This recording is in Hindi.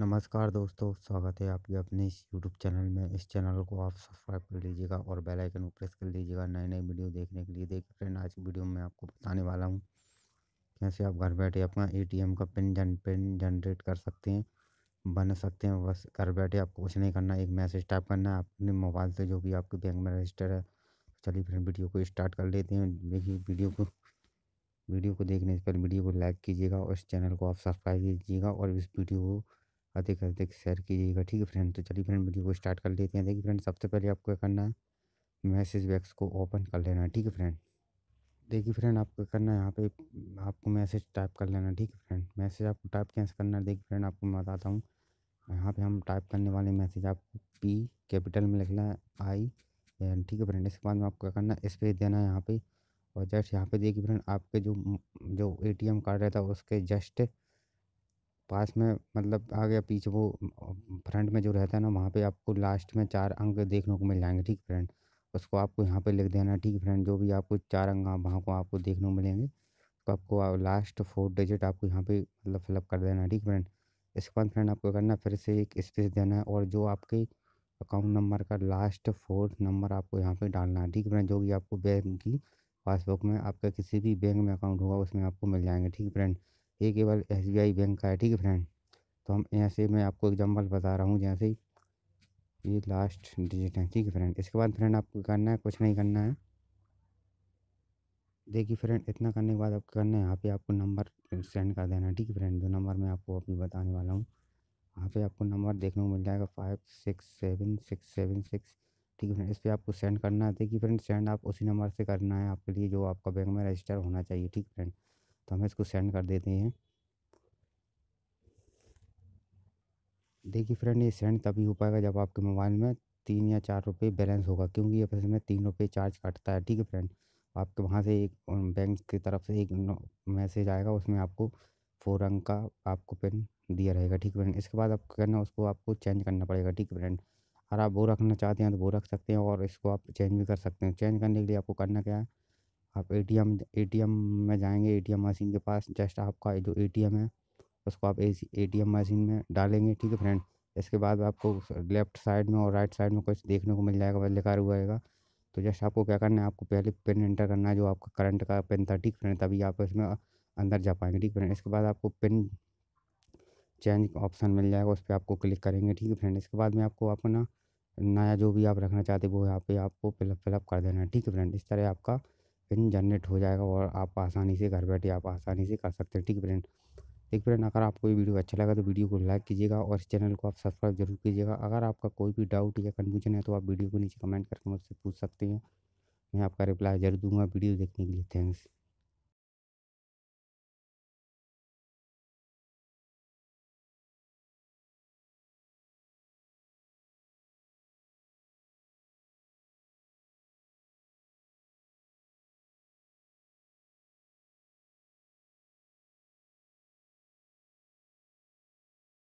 नमस्कार दोस्तों स्वागत है आपके अपने इस यूट्यूब चैनल में इस चैनल को आप सब्सक्राइब कर लीजिएगा और बेल आइकन को प्रेस कर लीजिएगा नए नए वीडियो देखने के लिए देखिए फ्रेंड आज की वीडियो में आपको बताने वाला हूँ कैसे आप घर बैठे अपना एटीएम का पिन जन पिन जनरेट कर सकते हैं बन सकते हैं बस घर बैठे आपको कुछ नहीं करना एक मैसेज टाइप करना है अपने मोबाइल से जो कि आपके बैंक में रजिस्टर है चलिए फ्रेंड वीडियो को स्टार्ट कर लेते हैं देखिए वीडियो को वीडियो को देखने से पहले वीडियो को लाइक कीजिएगा और इस चैनल को आप सब्सक्राइब कीजिएगा और इस वीडियो को अधिक से अधिक शेयर कीजिएगा ठीक है फ्रेंड तो चलिए फ्रेंड वीडियो को स्टार्ट कर लेते हैं देखिए फ्रेंड सबसे पहले आपको क्या करना है मैसेज बैक्स को ओपन कर लेना है ठीक है फ्रेंड देखिए फ्रेंड आपको करना है यहाँ पे आपको मैसेज टाइप कर लेना ठीक है फ्रेंड मैसेज आपको टाइप कैसे करना है देखिए फ्रेंड आपको मैं बताता हूँ यहाँ पे हम टाइप करने वाले मैसेज आपको पी कैपिटल में लिखना है आई एन ठीक है फ्रेंड इसके बाद में आपको करना है स्पेस देना है यहाँ पे और जस्ट यहाँ पे देखिए फ्रेंड आपके जो जो एटीएम कार्ड रहता है उसके जस्ट पास में मतलब आगे पीछे वो फ्रंट में जो रहता है ना वहाँ पे आपको लास्ट में चार अंक देखने को मिल जाएंगे ठीक फ्रेंड उसको आपको यहाँ पे लिख देना ठीक फ्रेंड जो भी आपको चार अंक वहाँ को आपको देखने को मिलेंगे तो आपको लास्ट फोर डिजिट आपको यहाँ पे मतलब फिलअप कर देना ठीक फ्रेंड इसके बाद फ्रेंड आपको करना फिर से एक स्पेस देना है और जो आपके अकाउंट नंबर का लास्ट फोर नंबर आपको यहाँ पर डालना है ठीक फ्रेंड जो भी आपको बैंक की पासबुक में आपका किसी भी बैंक में अकाउंट होगा उसमें आपको मिल जाएंगे ठीक फ्रेंड ये केवल एस बी आई बैंक का है ठीक है फ्रेंड तो हम यहाँ से मैं आपको एग्जाम्पल बता रहा हूँ यहाँ से ये लास्ट डिजिट है ठीक है फ्रेंड इसके बाद फ्रेंड आपको करना है कुछ नहीं करना है देखिए फ्रेंड इतना करने के बाद आपको करना है यहाँ पे आपको नंबर सेंड कर देना ठीक है फ्रेंड जो नंबर मैं आपको अभी बताने वाला हूँ यहाँ पे आपको नंबर देखने को मिल जाएगा five six seven six seven six ठीक है फ्रेंड इस पर आपको सेंड करना है देखिए फ्रेंड सेंड आप उसी नंबर से करना है आपके लिए जो आपका बैंक में रजिस्टर होना चाहिए ठीक है फ्रेंड तो हम इसको सेंड कर देते हैं देखिए फ्रेंड ये सेंड तभी हो पाएगा जब आपके मोबाइल में तीन या चार रुपये बैलेंस होगा क्योंकि ये फिर में तीन रुपये चार्ज कटता है ठीक है फ्रेंड आपके वहाँ से एक बैंक की तरफ से एक मैसेज आएगा उसमें आपको फोर अंक का आपको पिन दिया रहेगा ठीक है फ्रेंड इसके बाद आपको करना उसको आपको चेंज करना पड़ेगा ठीक है फ्रेंड अगर आप वो रखना चाहते हैं तो वो रख सकते हैं और इसको आप चेंज भी कर सकते हैं चेंज करने के लिए आपको करना क्या है आप एटीएम एटीएम में जाएंगे एटीएम मशीन के पास जस्ट आपका जो एटीएम है उसको आप एटीएम मशीन में डालेंगे ठीक है फ्रेंड इसके बाद आपको लेफ्ट साइड में और राइट साइड में कुछ देखने को मिल जाएगा वह लिखा हुआ तो जस्ट आपको क्या करना है आपको पहले पिन एंटर करना है जो आपका करंट का पिन था ठीक फ्रेंड तभी आप इसमें अंदर जा पाएंगे ठीक फ्रेंड इसके बाद आपको पिन चेंज ऑप्शन मिल जाएगा उस पर आपको क्लिक करेंगे ठीक है फ्रेंड इसके बाद में आपको अपना नया जो भी आप रखना चाहते हैं वो यहाँ पे आपको फिलअप फिलअप कर देना है ठीक है फ्रेंड इस तरह आपका पिन जनरेट हो जाएगा और आप आसानी से घर बैठे आप आसानी से कर सकते हैं ठीक है फ्रेंड ठीक फ्रेंड अगर आपको ये वीडियो अच्छा लगा तो वीडियो को लाइक कीजिएगा और इस चैनल को आप सब्सक्राइब जरूर कीजिएगा अगर आपका कोई भी डाउट या कन्फ्यूजन है तो आप वीडियो को नीचे कमेंट करके मुझसे पूछ सकते हैं मैं आपका रिप्लाई जरूर दूंगा वीडियो देखने के लिए थैंक्स